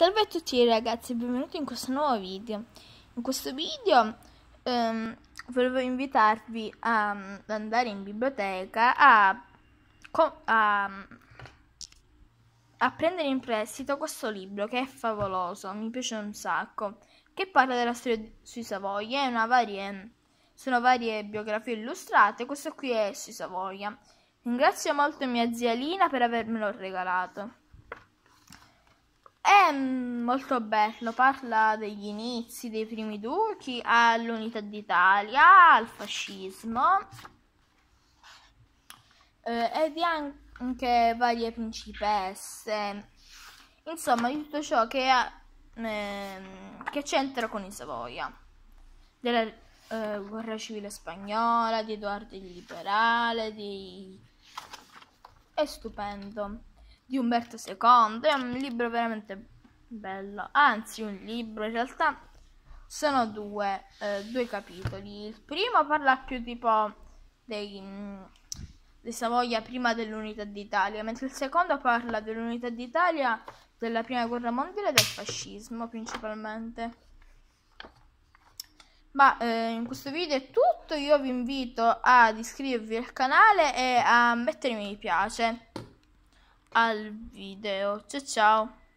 Salve a tutti ragazzi, benvenuti in questo nuovo video. In questo video um, volevo invitarvi a, ad mm, andare in biblioteca a, a, mm, a, prendere in prestito questo libro che è favoloso, mi piace un sacco, che parla della storia sui Savoia, varie, sono varie biografie illustrate, questo qui è sui Savoia. Ringrazio molto mia zia Lina per avermelo regalato. È molto bello, parla degli inizi dei primi duchi all'unità d'Italia, al fascismo eh, e di anche varie principesse. Insomma, di tutto ciò che, ha, eh, che c'entra con i Savoia, della eh, guerra civile spagnola, di Edoardo il Liberale, di... è stupendo di Umberto II, è un libro veramente bello, anzi un libro, in realtà sono due, eh, due capitoli. Il primo parla più tipo dei, mm, dei Savoia prima dell'unità d'Italia, mentre il secondo parla dell'unità d'Italia, della prima guerra mondiale e del fascismo principalmente. Ma eh, in questo video è tutto, io vi invito ad iscrivervi al canale e a mettermi mi piace al video. Ciao ciao!